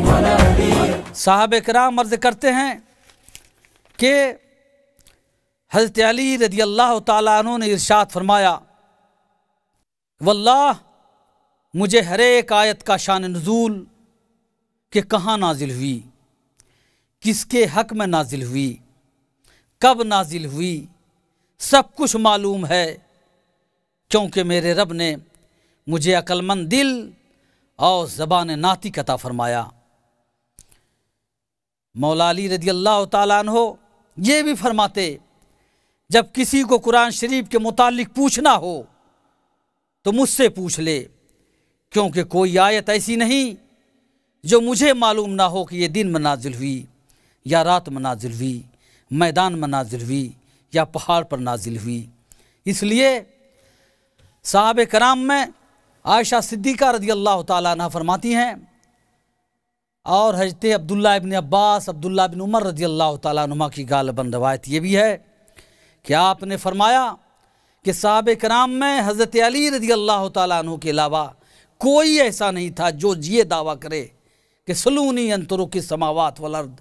साहब कराम अर्ज़ करते हैं कि हज़रत अली रदी अल्लाह तु ने इर्शाद फरमाया वल्लाह मुझे हर एक आयत का शान नजूल के कहाँ नाजिल हुई किसके हक में नाजिल हुई कब नाजिल हुई सब कुछ मालूम है क्योंकि मेरे रब ने मुझे अक्लमंद दिल और ज़बान नाती कता फरमाया मौला अली रदी अल्लाह हो ये भी फरमाते जब किसी को कुरान शरीफ के मुतालिक पूछना हो तो मुझसे पूछ ले क्योंकि कोई आयत ऐसी नहीं जो मुझे मालूम ना हो कि ये दिन मनाजिल हुई या रात मनाजिल हुई मैदान मनाजिल हुई या पहाड़ पर नाजिल हुई इसलिए साहब कराम में आयशा सिद्दीका रदी अल्लाह तरमाती हैं और हजरत अब्दुल्ला इबन अब्बास अब्दुल्ला बिन उमर रजी अल्लाह तुमा की गालबन रवायत ये भी है कि आपने फरमाया कि साहब कराम में हज़रत अली रजी अल्लाह तु के अलावा कोई ऐसा नहीं था जो ये दावा करे कि सलूनी अंतरों की समावत वर्द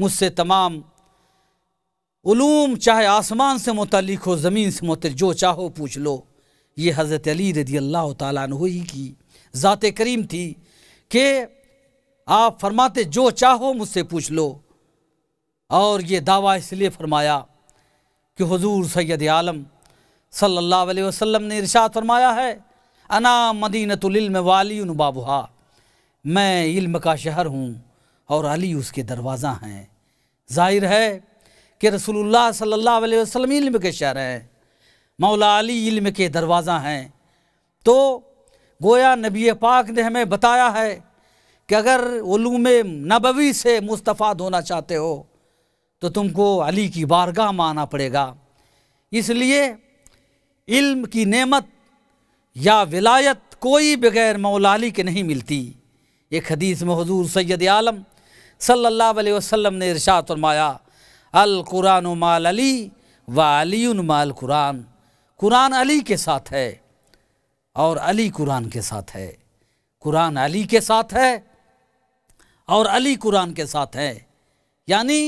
मुझसे तमाम ूम चाहे आसमान से मुतलिक हो ज़मीन से मुतल जो चाहो पूछ लो ये हज़रत अली रदी अल्लाह तु ही की ज़ात करीम थी कि आप फरमाते जो चाहो मुझसे पूछ लो और ये दावा इसलिए फरमाया कि हुजूर सैद आलम सल्लल्लाहु अलैहि वसल्लम ने इरशाद फरमाया है अना मदीनतम वाली बाबुहा मैं इल्म का शहर हूँ और अली उसके दरवाज़ा हैं जाहिर है कि रसूलुल्लाह सल्लल्लाहु अलैहि वसल्लम इल्म के शहर हैं मौला अली इल्म के दरवाज़ा हैं तो गोया नबी पाक ने हमें बताया है कि अगर उलूम नबवी से मुस्तफ़ा होना चाहते हो तो तुमको अली की बारगाह में आना पड़ेगा इसलिए इल्म की नेमत या विलायत कोई बग़ैर मौलाली के नहीं मिलती एक हदीस में हजूर सैद आलम सल्ला वसलम ने इरशाद फरमाया अल कुरान माल अली व अली माल कुरान कुरान अली के साथ है और अली कुरान के साथ है कुरान अली के साथ है और अली कुरान के साथ है यानी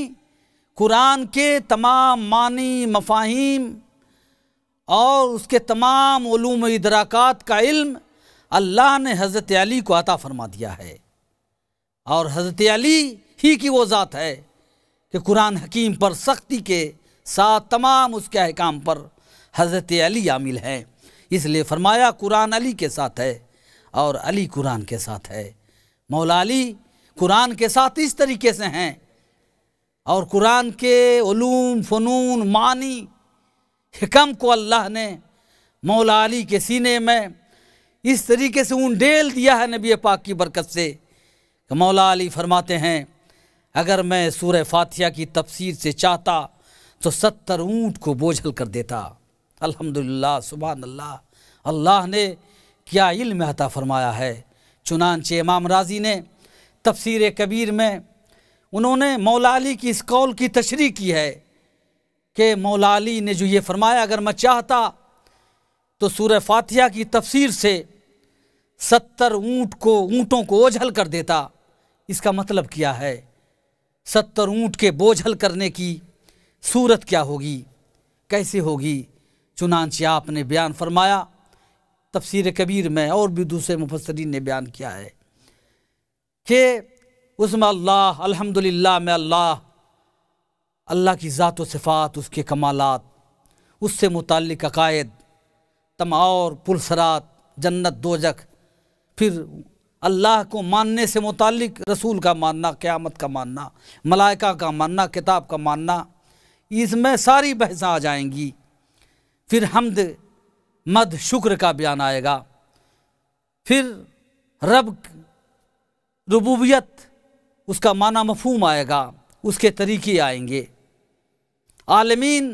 कुरान के तमाम मानी मफाहिम और उसके तमाम ूम इदराक़ात का इल्म अल्लाह ने हज़रत अली को अता फरमा दिया है और हज़रत अली ही की वो ज़ात है कि कुरान हकीम पर सख्ती के साथ तमाम उसके अहकाम पर हज़रत अली आमिल है इसलिए फरमाया कुरान अली के साथ है और अली कुरान के साथ है मौला अली कुरान के साथ इस तरीके से हैं और कुरान के ओलूम फ़नून मानी हिकम को अल्लाह ने मौला अली के सीने में इस तरीके से डेल दिया है नबी पाक की बरकत से मौला अली फरमाते हैं अगर मैं सूर फातिया की तफसीर से चाहता तो सत्तर ऊँट को बोझल कर देता अल्हम्दुलिल्लाह सुबह अल्लाह अल्लाह ने क्या इल्म अता फरमाया है चुनानचे इमाम राजी ने तफसीर कबीर में उन्होंने मौलाली की इस कौल की तशरी की है कि मौलाली ने जो ये फरमाया अगर मैं चाहता तो सूर फातिया की तफसीर से सत्तर ऊँट को ऊँटों को ओझल कर देता इसका मतलब क्या है सत्तर ऊँट के बोझल करने की सूरत क्या होगी कैसे होगी चुनानचे आपने बयान फरमाया तफसीर कबीर में और भी दूसरे मुफसरीन ने बयान किया है कि उसमें अल्लाह अल्हम्दुलिल्लाह में अल्लाह अल्लाह की ज़ात सिफ़ात उसके कमालत उससे मुतक अकायद तम और पुलसरात जन्नत दोजक फिर अल्लाह को मानने से मुतल रसूल का मानना क़्यामत का मानना मलाइका का मानना किताब का मानना इसमें सारी बहस आ जाएंगी फिर हमद मद शुक्र का बयान आएगा फिर रब रबूबियत उसका माना मफहम आएगा उसके तरीके आएंगे आलमीन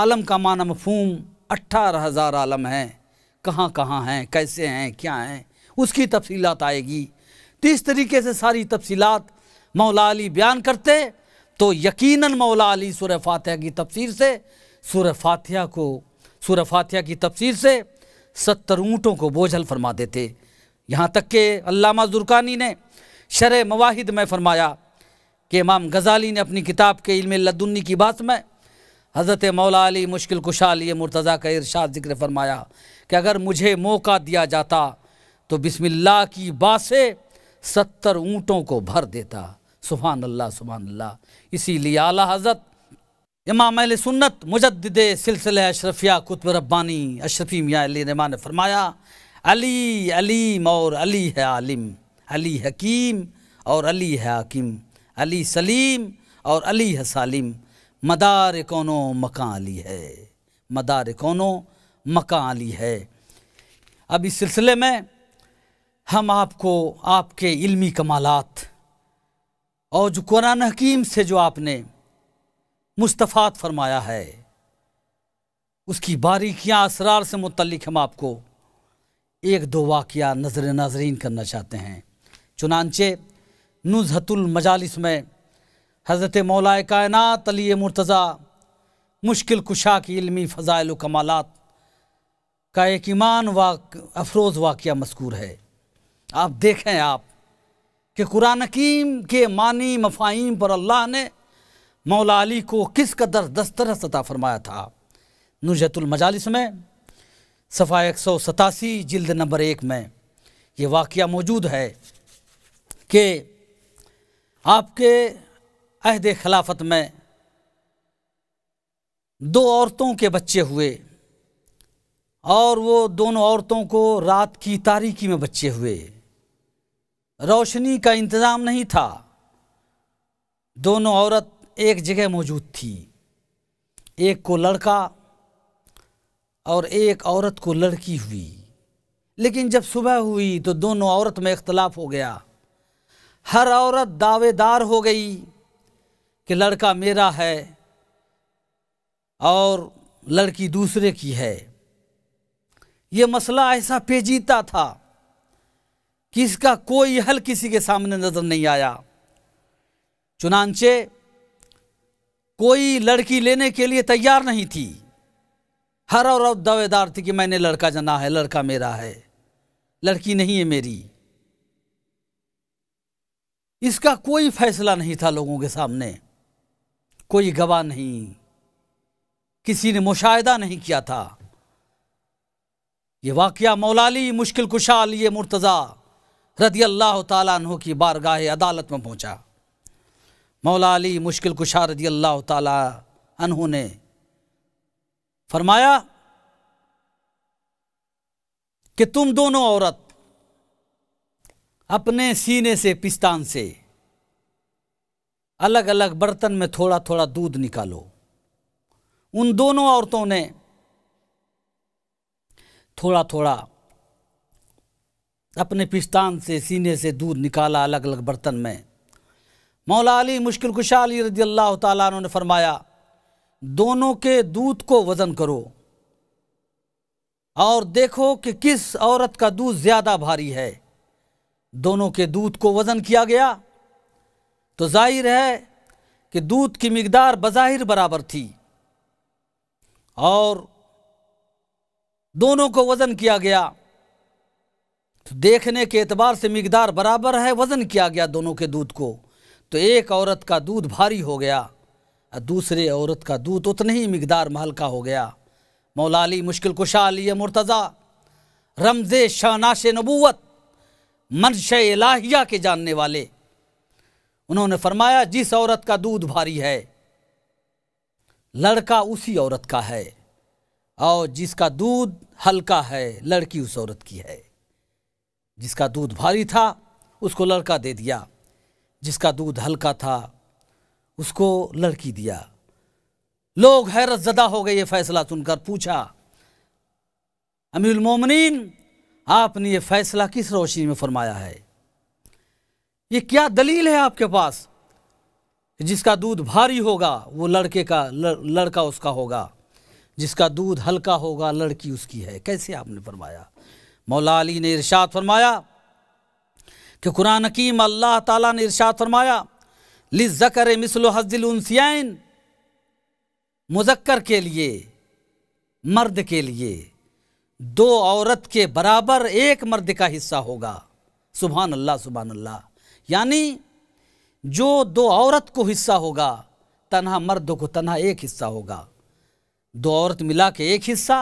आलम का माना मफहम अट्ठारह हज़ार आलम हैं कहाँ कहाँ हैं कैसे हैं क्या हैं उसकी तफसीलात आएगी तो इस तरीके से सारी तफसीलात मौला अली बयान करते तो यकीनन मौला अली सूर फातह की तफसीर से सुर फातह को सूर फातह की तफसीर से सत्तर ऊँटों को बोझल फरमा देते यहाँ तक के अल्लामा ज़ुरकानी ने शर मवाहिद में फरमाया कि इमाम गज़ाली ने अपनी किताब के इल्म लद्दुन्नी की बात में हज़रत मौला अली मुश्किल कुशाल ये मुर्तज़ा का इरशाद जिक्र फरमाया कि अगर मुझे मौका दिया जाता तो बिस्मिल्लाह की बात से सत्तर ऊँटों को भर देता सुबहान अल्लाह सुबहान अल्लाह इसीलिए आला हज़रत इमाम अल सुन्नत मुजद सिलसिले अशरफिया कुतब रब्बानी अशरफी मियाँ नमा ने फरमाया अली अलीम और अली है आलिम अली हकीम और अली है हाकिम अली सलीम और अली है सालिम मदार कौनो मकान अली है मदार कौनो मकान अली है अब इस सिलसिले में हम आपको आपके इल्मी कमालात और जो कुरान हकीम से जो आपने मुस्तफ़ात फरमाया है उसकी बारीकियाँ असरार से मुतलिक हम आपको एक दो वाक़ नजर नाजरीन करना चाहते हैं चुनानचे मजालिस में हज़रत मौलाए कायनत अली मुर्तज़ा मुश्किल कुशा की इलमी फ़ज़ाइल कमालत का एक ईमान वाक अफरोज़ वाक़ मस्कूर है आप देखें आप कि कुरान हकीम के मानी मफाहिम पर अल्लाह ने मौला अली को किस कदर दस्तरस अता फरमाया था नुजतुलमजालिस में सफ़ा एक सौ सतासी जल्द नंबर एक में ये वाक़ मौजूद है कि आपके अहद खिलाफत में दो औरतों के बच्चे हुए और वो दोनों औरतों को रात की तारीकी में बच्चे हुए रोशनी का इंतज़ाम नहीं था दोनों औरत एक जगह मौजूद थी एक को लड़का और एक औरत को लड़की हुई लेकिन जब सुबह हुई तो दोनों औरत में इख्तलाफ हो गया हर औरत दावेदार हो गई कि लड़का मेरा है और लड़की दूसरे की है ये मसला ऐसा पेचीदा था कि इसका कोई हल किसी के सामने नज़र नहीं आया चुनाचे कोई लड़की लेने के लिए तैयार नहीं थी हर और अब दावेदार थी कि मैंने लड़का जना है लड़का मेरा है लड़की नहीं है मेरी इसका कोई फैसला नहीं था लोगों के सामने कोई गवाह नहीं किसी ने मुशाहिदा नहीं किया था ये वाक्य मौलाली मुश्किल कुशा ये मुर्तज़ा रदी अल्लाह तला की बारगाह अदालत में पहुंचा मौलाली मुश्किल कुशा रदी अल्लाह तला ने फरमाया कि तुम दोनों औरत अपने सीने से पिस्तान से अलग अलग बर्तन में थोड़ा थोड़ा दूध निकालो उन दोनों औरतों ने थोड़ा थोड़ा अपने पिस्तान से सीने से दूध निकाला अलग अलग बर्तन में मौला अली मुश्किल खुशाली रजी अल्लाह तुमने ने फरमाया दोनों के दूध को वज़न करो और देखो कि किस औरत का दूध ज़्यादा भारी है दोनों के दूध को वज़न किया गया तो जाहिर है कि दूध की मकदार बज़ाहिर बराबर थी और दोनों को वज़न किया गया तो देखने के एतबार से मकदार बराबर है वज़न किया गया दोनों के दूध को तो एक औरत का दूध भारी हो गया दूसरे औरत का दूध उतने ही मकदार में हल्का हो गया मौलाली मुश्किल कुशा मुर्तज़ा रमजे शनाश नबूत मनश लाहिया के जानने वाले उन्होंने फरमाया जिस औरत का दूध भारी है लड़का उसी औरत का है और जिसका दूध हल्का है लड़की उस औरत की है जिसका दूध भारी था उसको लड़का दे दिया जिसका दूध हल्का था उसको लड़की दिया लोग हैरत ज़दा हो गए ये फैसला सुनकर पूछा अमीर मोमिन आपने ये फैसला किस रोशनी में फरमाया है ये क्या दलील है आपके पास जिसका दूध भारी होगा वो लड़के का लड़का उसका होगा जिसका दूध हल्का होगा लड़की उसकी है कैसे आपने फरमाया मौला अली ने इरशाद फरमाया कि कुरान कीम अल्लाह ताला ने इरशाद फरमाया लिजकर मिसल हजिल उनसियान मुजक्कर के लिए मर्द के लिए दो औरत के बराबर एक मर्द का हिस्सा होगा सुबह अल्लाह सुबहान अल्लाह यानी जो दो औरत को हिस्सा होगा तनहा मर्द को तनहा एक हिस्सा होगा दो औरत मिला के एक हिस्सा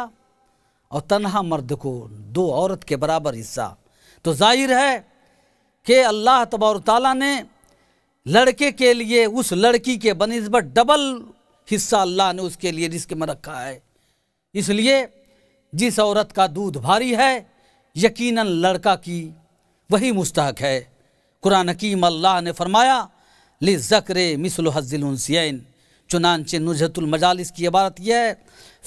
और तनहा मर्द को दो औरत के बराबर हिस्सा तो जाहिर है कि अल्लाह तबार ने लड़के के लिए उस लड़की के बनस्बत डबल हिस्सा अल्लाह ने उसके लिए रिस्क में रखा है इसलिए जिस औरत का दूध भारी है यकीनन लड़का की वही मुस्तक है कुरान हकीम अल्लाह ने फरमाया ले ज़क्र मिसल हज़िलसैन चे नुजतुलमजालस की इबारत यह है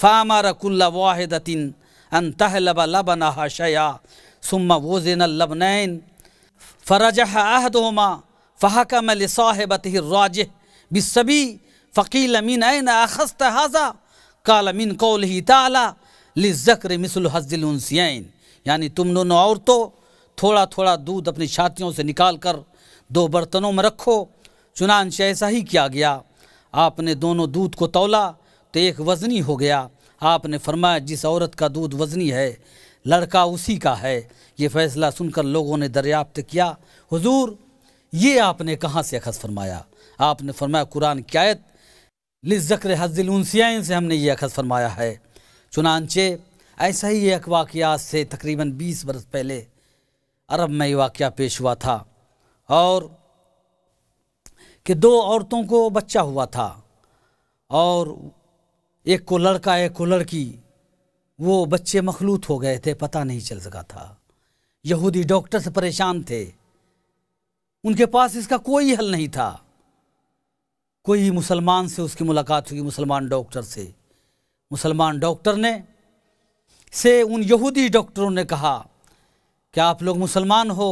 फ़ामा रकुल्ला वाहिदतिन अन तहलब लबना शया सुम्मा वोजिन लबनैन फ़रजह अहदोमा फ़ाहकम लसाहबत राज बिसबी फ़कील अमीन आन अखस्त हाजा अमीन कौल ही ताला लिज़क्र मिसल हज़िलसियन यानी तुम दोनों औरतों थोड़ा थोड़ा दूध अपनी छातियों से निकाल कर दो बर्तनों में रखो चुनानच ऐसा ही किया गया आपने दोनों दूध को तोला तो एक वज़नी हो गया आपने फरमाया जिस औरत का दूध वज़नी है लड़का उसी का है ये फ़ैसला सुनकर लोगों ने दरियाफ्त किया हजूर ये आपने कहाँ से अखज़ फरमाया आपने फरमाया कुरान की आयत लिज़क्र हज़िलसियान से हमने ये अखज़ फरमाया है चुनानचे ऐसा ही एक वाक़ से तकरीबन बीस बरस पहले अरब में ये वाक़ पेश हुआ था और कि दो औरतों को बच्चा हुआ था और एक को लड़का एक को लड़की वो बच्चे मखलूत हो गए थे पता नहीं चल सका था यहूदी डॉक्टर से परेशान थे उनके पास इसका कोई हल नहीं था कोई मुसलमान से उसकी मुलाकात हुई मुसलमान डॉक्टर से मुसलमान डॉक्टर ने से उन यहूदी डॉक्टरों ने कहा कि आप लोग मुसलमान हो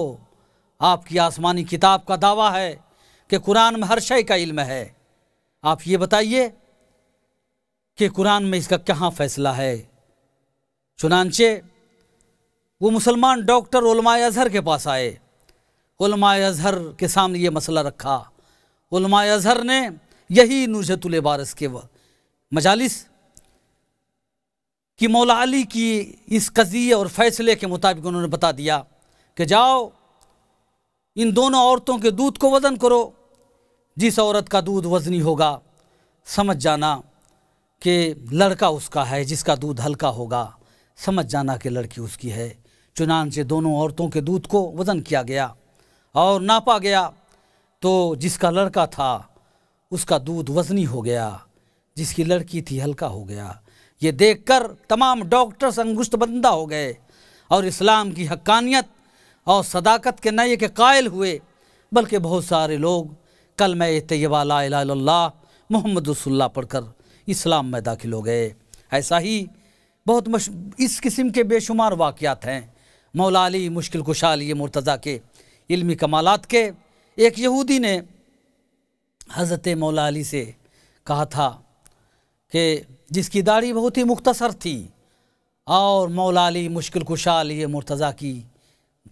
आपकी आसमानी किताब का दावा है कि कुरान में हर शय का इल्म है आप ये बताइए कि कुरान में इसका कहाँ फ़ैसला है चुनानचे वो मुसलमान डॉक्टर उलमा अजहर के पास आए अजहर के सामने ये मसला रखा अजहर ने यही नुजतुल बारस के व मजालिस कि मौला अली की इस कज़िए और फ़ैसले के मुताबिक उन्होंने बता दिया कि जाओ इन दोनों औरतों के दूध को वज़न करो जिस औरत का दूध वज़नी होगा समझ जाना कि लड़का उसका है जिसका दूध हल्का होगा समझ जाना कि लड़की उसकी है चुनान से दोनों औरतों के दूध को वज़न किया गया और नापा गया तो जिसका लड़का था उसका दूध वजनी हो गया जिसकी लड़की थी हल्का हो गया ये देखकर तमाम डॉक्टर्स अंगुष्ट बंदा हो गए और इस्लाम की हक्कानियत और सदाकत के नए के कायल हुए बल्कि बहुत सारे लोग कल मैं तयबा मोहम्मद रसुल्ला पढ़कर इस्लाम में दाखिल हो गए ऐसा ही बहुत इस किस्म के बेशुमार वाक़ हैं मौलाली मुश्किल खुशहाली मुर्तज़ा के इल्मी कमालात के एक यहूदी ने हज़रत मौला अली से कहा था कि जिसकी दाढ़ी बहुत ही मुख्तसर थी और मौला अली मुश्किल खुशहाल ये मुर्तज़ा की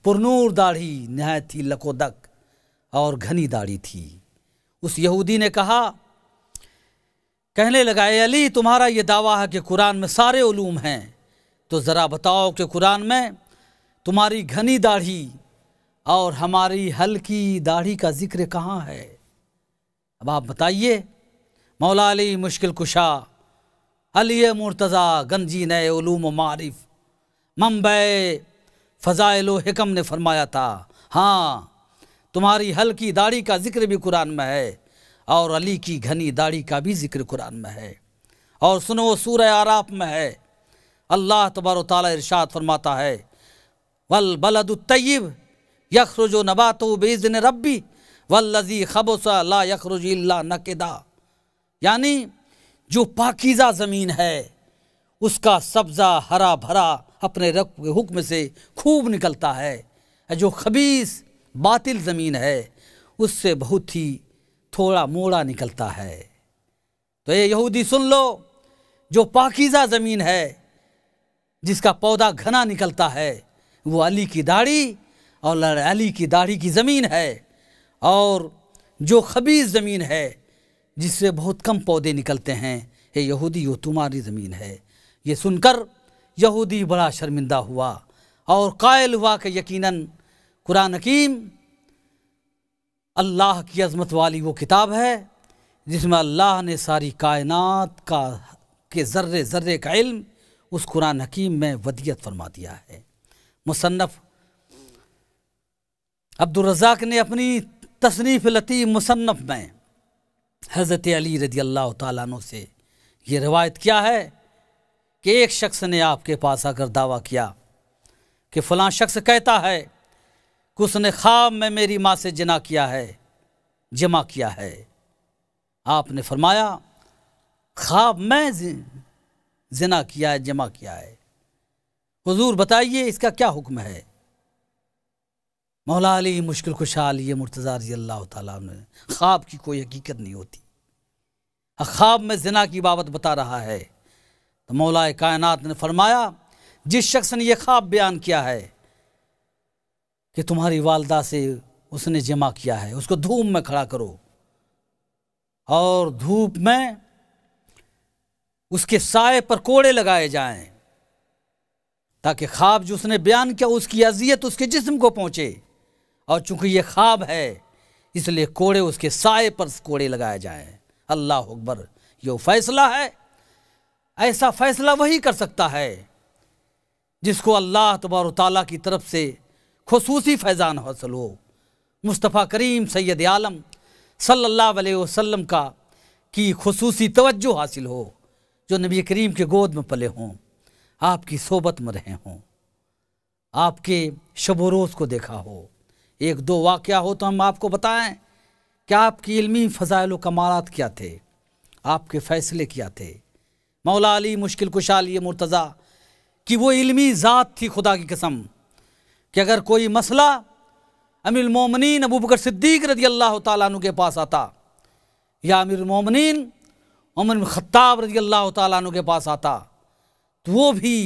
पुरनूर दाढ़ी नहायत थी लकोदक और घनी दाढ़ी थी उस यहूदी ने कहा कहने लगा अली तुम्हारा ये दावा है कि कुरान में सारे ूम हैं तो ज़रा बताओ कि कुरान में तुम्हारी घनी दाढ़ी और हमारी हल्की दाढ़ी का जिक्र कहाँ है अब आप बताइए मौला अली मुश्किल कुशा अली मुर्तज़ा गंजी नूम मारिफ मुंबई फ़ज़ाइल हिकम ने फरमाया था हाँ तुम्हारी हल्की दाढ़ी का जिक्र भी कुरान में है और अली की घनी दाढ़ी का भी जिक्र कुरान में है और सुनो सूर आराफ में है अल्लाह तबार ताली इरशाद फरमाता है वल बलद तयब यखरुजो नबात बेजन रब्बी वल्लजी खबसा ला यखरुज नकेदा नकदा यानी जो पाकिज़ा ज़मीन है उसका सब्ज़ा हरा भरा अपने के हुक्म से खूब निकलता है जो खबीस बातिल ज़मीन है उससे बहुत ही थोड़ा मोड़ा निकलता है तो ये यहूदी सुन लो जो पाकिज़ा ज़मीन है जिसका पौधा घना निकलता है वो अली की दाढ़ी और अली की दाढ़ी की ज़मीन है और जो खबीज ज़मीन है जिससे बहुत कम पौधे निकलते हैं हे यहूदी यो तुम्हारी ज़मीन है ये सुनकर यहूदी बड़ा शर्मिंदा हुआ और कायल हुआ कि यकीनन कुरान हकीम अल्लाह की अजमत वाली वो किताब है जिसमें अल्लाह ने सारी कायनात का के ज़र्रे ज़र्रे का इल्म उस कुरान हकीम में वदियत फरमा दिया है मुसन्फ़ अब्दुलरजाक ने अपनी तसनीफ़ लती मुसन्फ़ में हज़रत अली रदी अल्लाह तु से ये रवायत क्या है कि एक शख्स ने आपके पास आकर दावा किया कि फ़लाँ शख्स कहता है कि उसने ख्वाब में मेरी माँ से जना किया है जमा किया है आपने फरमाया ख्वाब में जना किया है जमा किया है हुजूर बताइए इसका क्या हुक्म है मौला अली मुश्किल खुशहाल अली मुर्तज़ा रजी अल्लाह त्वाब ख्वाब की कोई हकीकत नहीं होती हाँ, ख्वाब में जना की बाबत बता रहा है तो मौला कायनात ने फरमाया जिस शख्स ने यह ख्वाब बयान किया है कि तुम्हारी वालदा से उसने जमा किया है उसको धूप में खड़ा करो और धूप में उसके साय पर कोड़े लगाए जाएं ताकि ख्वाब जो उसने बयान किया उसकी अजियत उसके जिस्म को पहुँचे और चूंकि ये ख्वाब है इसलिए कोड़े उसके साय पर कोड़े लगाए जाएं अल्लाह अकबर यो फैसला है ऐसा फैसला वही कर सकता है जिसको अल्लाह तबार ताली की तरफ से खसूसी फैज़ान हासिल हो मुस्तफ़ा करीम सैद आलम सल्ला वसम का की खसूसी तवज्जो हासिल हो जो नबी करीम के गोद में पले हों आपकी सोबत में रहे हों आपके शबोरोज़ को देखा हो एक दो वाक़ हो तो हम आपको बताएं कि आपकी इलमी फ़जाइल कमालत क्या थे आपके फ़ैसले क्या थे मौला अली मुश्किल कुशाल ये मुर्तज़ा कि वो इलमी ज़ात थी खुदा की कसम कि अगर कोई मसला मोमिन अबू बकर सिद्दीक रदी अल्लाह तु के पास आता या मोमिन अमन खत्ताब रदी अल्लाह तु के पास आता तो वो भी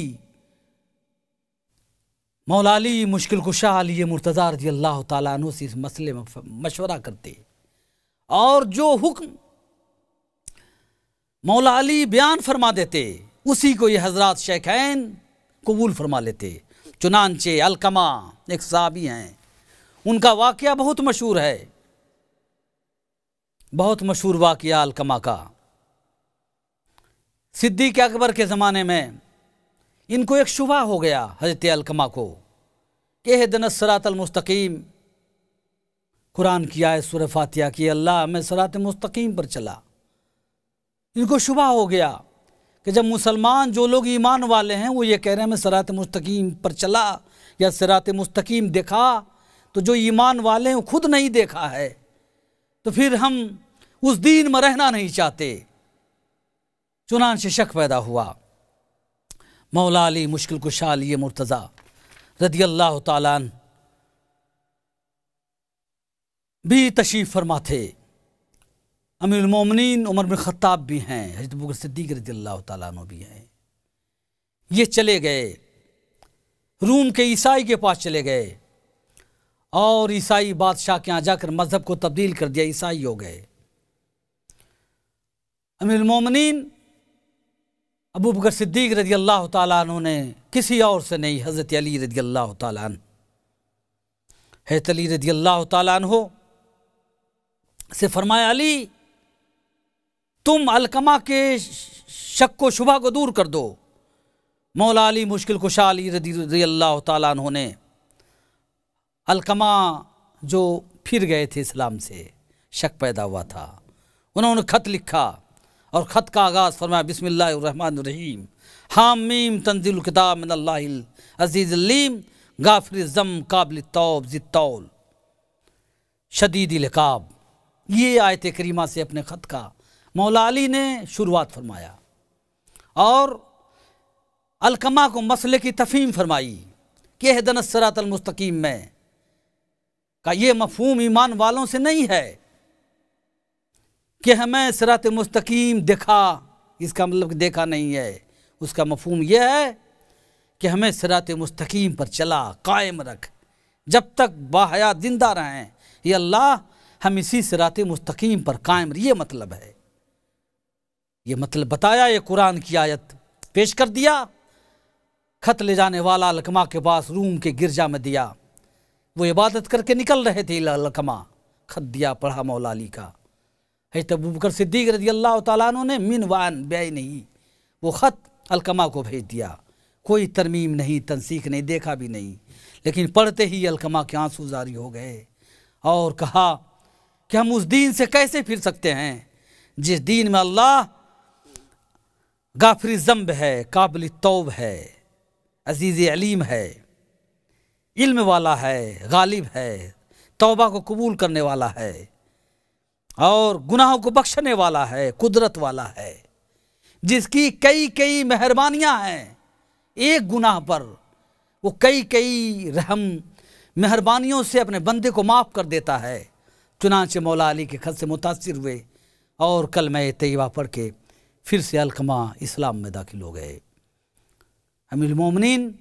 मौलाली मुश्किल कुशा अली मुर्तज़ा रजी अल्लाह तु से इस मसले में मशवरा करते और जो हुक्म मौला अली बयान फरमा देते उसी को ये हजरत शेखैन कबूल फरमा लेते चुनानचे अलकमा एक साहबी हैं उनका वाक़ बहुत मशहूर है बहुत मशहूर वाक़ अलकमा का सिद्दीक अकबर के ज़माने में इनको एक शुभा हो गया हजरत अलकमा को कि दन मुस्तकीम कुरान की आय सुर फातिया की अल्लाह मैं सरात मुस्तकीम पर चला इनको शुभा हो गया कि जब मुसलमान जो लोग ईमान वाले हैं वो ये कह रहे हैं मैं सरात मुस्तकीम पर चला या सरात मुस्तकीम देखा तो जो ईमान वाले हैं वो खुद नहीं देखा है तो फिर हम उस दीन में रहना नहीं चाहते चुनान से शक पैदा हुआ मौला अली मुश्किल कुशा अली मुर्तज़ा रदी अल्लाह तालान भी तशीफ़ फरमा थे अमीरमोमिन उमर बिन ख़त्ताब भी हैं हजरत बकर सिद्दीक रदी अल्लाह तालान भी हैं ये चले गए रूम के ईसाई के पास चले गए और ईसाई बादशाह के यहाँ जाकर मज़हब को तब्दील कर दिया ईसाई हो गए अमीरमोमिन अबू बकर सिद्दीक रजी अल्लाह तु ने किसी और से नहीं हज़रत अली रजी अल्लाह तन हजरत तो अली रजी अल्लाह तन हो से फरमाया अली तुम अलकमा के शक को शुबा को दूर कर दो मौला अली मुश्किल खुशा अली रजी अल्लाह तु ने अलकमा जो फिर गए थे इस्लाम से शक पैदा हुआ था उन्होंने खत लिखा और ख़त का आगाज़ फरमाया बिसमीम हामीम तंजील किताब मिन अज़ीज़लीम गाफिर ज़म काबिल तौब ज़ितौल शदीद लकाब ये आयत करीमा से अपने ख़त का मौला अली ने शुरुआत फरमाया और अलकमा को मसले की तफहीम फरमाई कि हदनसरातमस्तकीम में का ये मफहूम ईमान वालों से नहीं है कि हमें सरात मुस्तकीम देखा इसका मतलब देखा नहीं है उसका मफहम यह है कि हमें सरात मुस्तकीम पर चला कायम रख जब तक बाहया जिंदा रहें ये अल्लाह हम इसी सरात मुस्तकीम पर कायम ये मतलब है ये मतलब बताया ये कुरान की आयत पेश कर दिया खत ले जाने वाला लकमा के पास रूम के गिरजा में दिया वो इबादत करके निकल रहे थे लकमा खत दिया पढ़ा मौलाली का हजरत अबू बकर सिद्दीक रजी अल्लाह तु ने मिनवान ब्याई नहीं वो ख़त अलकमा को भेज दिया कोई तरमीम नहीं तनसीख नहीं देखा भी नहीं लेकिन पढ़ते ही अलकमा के आंसू जारी हो गए और कहा कि हम उस दीन से कैसे फिर सकते हैं जिस दीन में अल्लाह गाफरी जम्ब है काबिल तोब है अजीज़ अलीम है इल्म वाला है गालिब है तोबा को कबूल करने वाला है और गुनाहों को बख्शने वाला है कुदरत वाला है जिसकी कई कई मेहरबानियां हैं एक गुनाह पर वो कई कई रहम मेहरबानियों से अपने बंदे को माफ़ कर देता है चुनाच मौला अली के खत से मुतासर हुए और कल मैं तयबा पढ़ के फिर से अलकमा इस्लाम में दाखिल हो गए अमिलमोमिन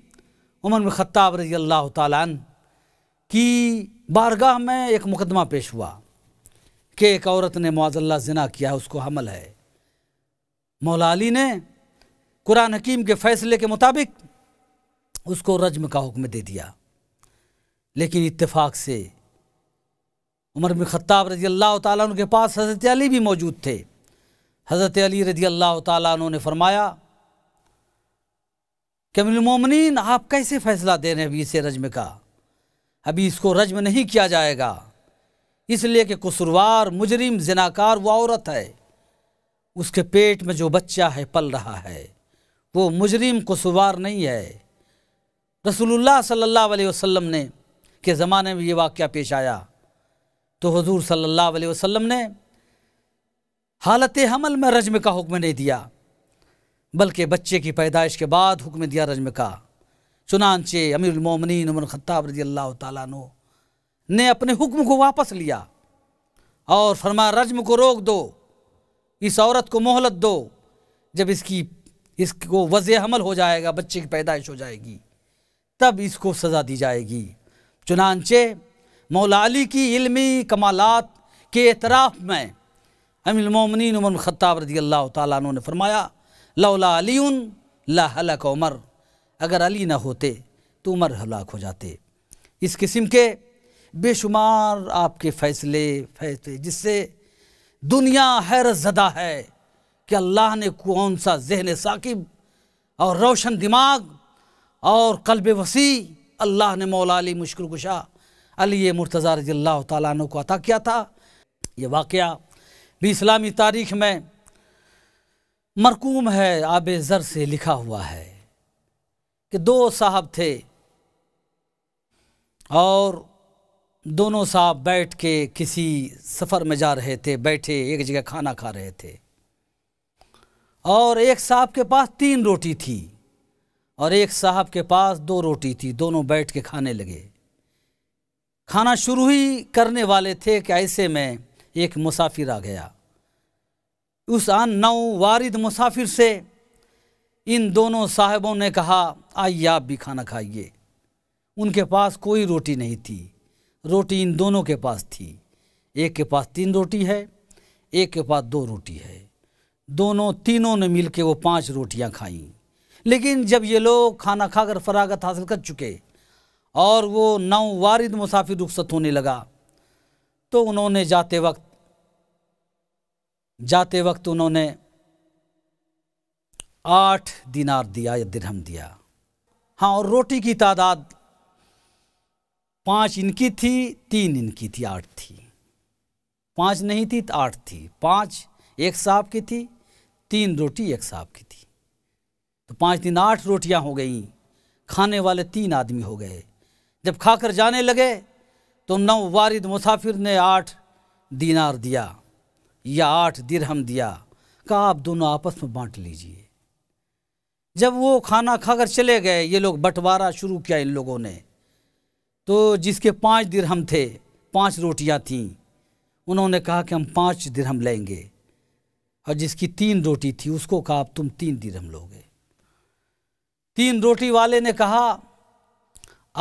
उमर में ख़त्ताब रजी अल्लाह तन की बारगाह में एक मुकदमा पेश हुआ कि एक औरत ने मुआजल्ला जना किया है उसको हमल है मौला अली ने कुरान हकीम के फैसले के मुताबिक उसको रजम का हुक्म दे दिया लेकिन इत्तेफाक से उमर बिन खत्ताब रजी अल्लाह ताली के पास हज़रत अली भी मौजूद थे हज़रत अली रजी अल्लाह ताली ने फरमाया कि मोमिन आप कैसे फ़ैसला दे रहे हैं अभी इसे रजम का अभी इसको रज्म नहीं किया जाएगा इसलिए कि कसुरवार मुजरिम जनाकार वो औरत है उसके पेट में जो बच्चा है पल रहा है वो मुजरिम कसुरवार नहीं है रसूलुल्लाह सल्लल्लाहु अलैहि वसल्लम ने के ज़माने में ये वाक्य पेश आया तो हुजूर सल्लल्लाहु अलैहि वसल्लम ने हालत हमल में रजम का हुक्म नहीं दिया बल्कि बच्चे की पैदाइश के बाद हुक्म दिया रजम का चुनानचे अमीरमोमिन उमर ख़त्ताब रजी अल्लाह तु ने अपने हुक्म को वापस लिया और फरमा रजम को रोक दो इस औरत को मोहलत दो जब इसकी इसको वज़ हमल हो जाएगा बच्चे की पैदाइश हो जाएगी तब इसको सज़ा दी जाएगी चुनानचे मौलाली की इल्मी कमालत के अतराफ़ में अमिलमोमिन उमर ख़ताब रजी अल्लाह तु ने फरमाया लौला अली ला हलक उमर अगर अली ना होते तो उमर हलाक हो जाते इस किस्म के बेशुमार आपके फैसले फैसले जिससे दुनिया हैरत ज़दा है कि अल्लाह ने कौन सा जहन साकिब और रोशन दिमाग और कल्ब वसी अल्लाह ने मौला अली मुश्किल कुशा अली मुर्तज़ा रजील्ला तु को अता किया था ये वाक़ भी इस्लामी तारीख़ में मरकूम है आब ज़र से लिखा हुआ है कि दो साहब थे और दोनों साहब बैठ के किसी सफ़र में जा रहे थे बैठे एक जगह खाना खा रहे थे और एक साहब के पास तीन रोटी थी और एक साहब के पास दो रोटी थी दोनों बैठ के खाने लगे खाना शुरू ही करने वाले थे कि ऐसे में एक मुसाफिर आ गया उस आन नौ वारिद मुसाफिर से इन दोनों साहबों ने कहा आइए आप भी खाना खाइए उनके पास कोई रोटी नहीं थी रोटी इन दोनों के पास थी एक के पास तीन रोटी है एक के पास दो रोटी है दोनों तीनों ने मिल के वो पाँच रोटियाँ खाई लेकिन जब ये लोग खाना खाकर फरागत हासिल कर चुके और वो नौ वारिद मुसाफिर रुखसत होने लगा तो उन्होंने जाते वक्त जाते वक्त उन्होंने आठ दिनार दिया या दिरहम दिया हाँ और रोटी की तादाद पाँच इनकी थी तीन इनकी थी आठ थी पाँच नहीं थी तो आठ थी पाँच एक साहब की थी तीन रोटी एक साहब की थी तो पाँच दिन आठ रोटियां हो गई खाने वाले तीन आदमी हो गए जब खाकर जाने लगे तो नौ वारिद मुसाफिर ने आठ दीनार दिया या आठ दिरहम दिया कहा आप दोनों आपस में बांट लीजिए जब वो खाना खाकर चले गए ये लोग बंटवारा शुरू किया इन लोगों ने तो जिसके पाँच दिरहम थे पाँच रोटियाँ थीं उन्होंने कहा कि हम पाँच दिरहम लेंगे और जिसकी तीन रोटी थी उसको कहा अब तुम तीन दिरहम लोगे तीन रोटी वाले ने कहा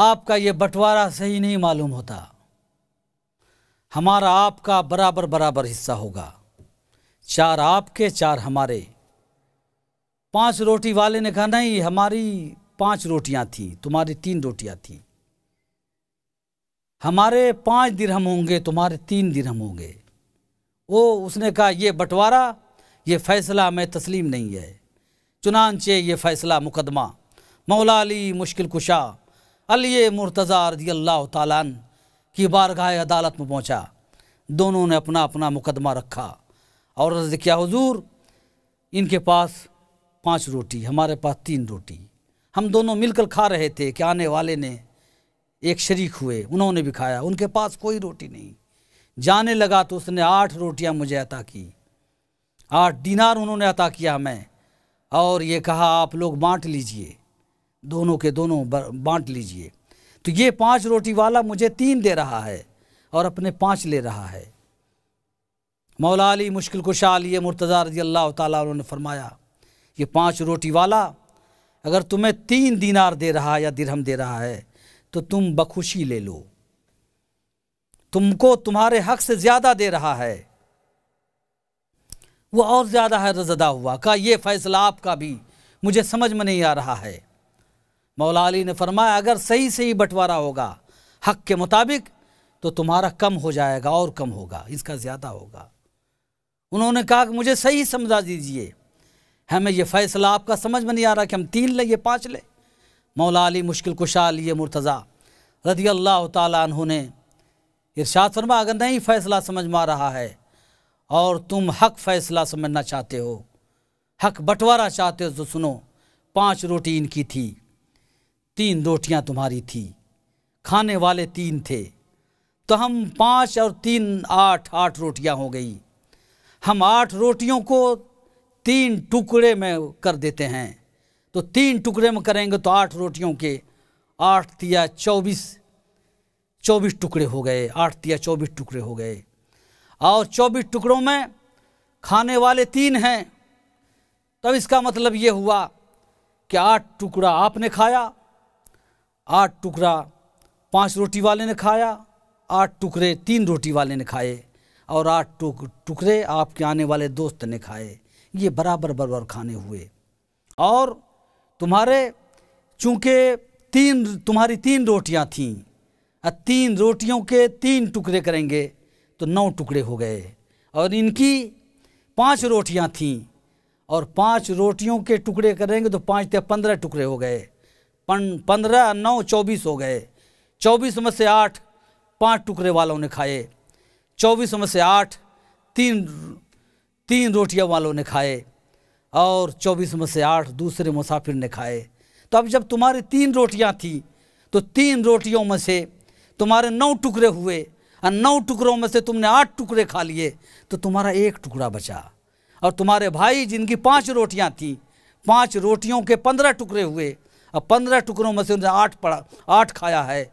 आपका ये बंटवारा सही नहीं मालूम होता हमारा आपका बराबर बराबर हिस्सा होगा चार आपके चार हमारे पांच रोटी वाले ने कहा नहीं हमारी पांच रोटियां थीं तुम्हारी तीन रोटियां थीं हमारे पाँच दिरहम होंगे तुम्हारे तीन दिरहम होंगे वो उसने कहा ये बंटवारा ये फ़ैसला मैं तस्लीम नहीं है चुनानचे ये फ़ैसला मुकदमा मौला अली मुश्किल कुशा अली मुर्तज़ा रजी अल्लाह तालान की बारगाह अदालत में पहुँचा दोनों ने अपना अपना मुकदमा रखा और अर्ज़ किया हुजूर इनके पास पांच रोटी हमारे पास तीन रोटी हम दोनों मिलकर खा रहे थे कि आने वाले ने एक शरीक हुए उन्होंने भी खाया उनके पास कोई रोटी नहीं जाने लगा तो उसने आठ रोटियां मुझे अता की आठ दिनार उन्होंने अता किया मैं और ये कहा आप लोग बांट लीजिए दोनों के दोनों बांट लीजिए तो ये पांच रोटी वाला मुझे तीन दे रहा है और अपने पांच ले रहा है मौला अली मुश्किल कुशा अली मुर्तज़ा रजी अल्लाह ताली फरमाया ये पांच रोटी वाला अगर तुम्हें तीन दिनार दे रहा है या दिरहम दे रहा है तो तुम बखुशी ले लो तुमको तुम्हारे हक से ज़्यादा दे रहा है वो और ज़्यादा है रजदा हुआ का ये फ़ैसला आपका भी मुझे समझ में नहीं आ रहा है मौला अली ने फरमाया अगर सही सही बंटवारा होगा हक के मुताबिक तो तुम्हारा कम हो जाएगा और कम होगा इसका ज़्यादा होगा उन्होंने कहा कि मुझे सही समझा दीजिए हमें यह फ़ैसला आपका समझ में नहीं आ रहा कि हम तीन लें ये पांच लें मौला अली मुश्किल कुशा अली मुर्तज़ा रदी अल्लाह तु ने फरमा अगर नहीं फ़ैसला समझ में आ रहा है और तुम हक फ़ैसला समझना चाहते हो हक बंटवारा चाहते हो तो सुनो पाँच रोटी इनकी थी तीन रोटियाँ तुम्हारी थी खाने वाले तीन थे तो हम पाँच और तीन आठ आठ रोटियाँ हो गई हम आठ रोटियों को तीन टुकड़े में कर देते हैं तो तीन टुकड़े में करेंगे तो आठ रोटियों के आठ तिया चौबीस चौबीस टुकड़े हो गए आठ तिया चौबीस टुकड़े हो गए और चौबीस टुकड़ों में खाने वाले तीन हैं तब तो इसका मतलब ये हुआ कि आठ टुकड़ा आपने खाया आठ टुकड़ा पांच रोटी वाले ने खाया आठ टुकड़े तीन रोटी वाले ने खाए और आठ टुक टुकड़े आपके आने वाले दोस्त ने खाए ये बराबर बराबर खाने हुए और तुम्हारे चूँकि तीन तुम्हारी तीन रोटियां थीं और तीन रोटियों के तीन टुकड़े करेंगे तो नौ टुकड़े हो गए और इनकी पांच रोटियां थीं और पांच रोटियों के टुकड़े करेंगे तो पाँच तक पंद्रह टुकड़े हो गए पंद्रह नौ चौबीस हो गए चौबीस में से आठ पांच टुकड़े वालों ने खाए चौबीस में से आठ तीन तीन रोटियां वालों ने खाए और चौबीस में से आठ दूसरे मुसाफिर ने खाए तो अब जब तुम्हारी तीन रोटियां थीं तो तीन रोटियों में से तुम्हारे नौ टुकड़े हुए और नौ टुकड़ों में से तुमने आठ टुकड़े खा लिए तो तुम्हारा एक टुकड़ा बचा और तुम्हारे भाई जिनकी पांच रोटियां थीं पांच रोटियों के पंद्रह टुकड़े हुए और पंद्रह टुकड़ों में से उन्हें आठ पड़ा आठ खाया है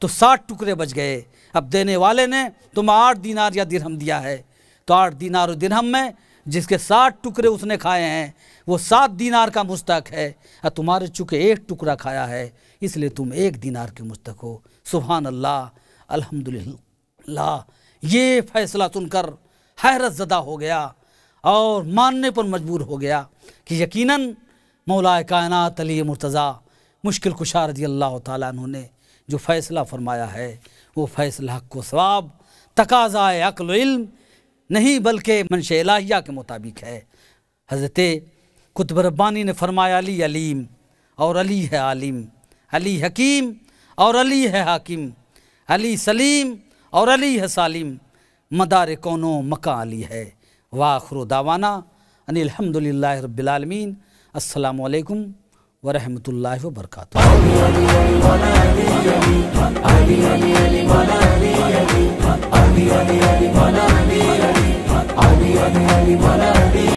तो साठ टुकड़े बच गए अब देने वाले ने तुम्हें आठ दिनार या दिरहम दिया है तो आठ दिनार और दिरहम में जिसके सात टुकड़े उसने खाए हैं वो सात दीनार का मुस्तक है और तुम्हारे चूँकि एक टुकड़ा खाया है इसलिए तुम एक दीनार के मुस्तक हो सुबहान अल्लाह अल्हम्दुलिल्लाह ये फैसला सुनकर हैरत ज़दा हो गया और मानने पर मजबूर हो गया कि यकीनन मौलाए कायनात अली मुर्तज़ा मुश्किल कुशा रजी अल्लाह तु जो फ़ैसला फरमाया है वो फ़ैसला हक को स्वाब तकाज़ाए अक्ल इल्म नहीं बल्कि मनश इलाहिया के मुताबिक है हज़रत कुतब रब्बानी ने फरमाया अली अलीम और अली है आलिम अली हकीम और अली है हाकिम अली सलीम और अली है सालिम मदार कोनो मका अली है वाखर दावाना अनिलहमदिल्ला रबालमीन असलकम वरहमत ला वरक علي علي علي علي علي علي علي علي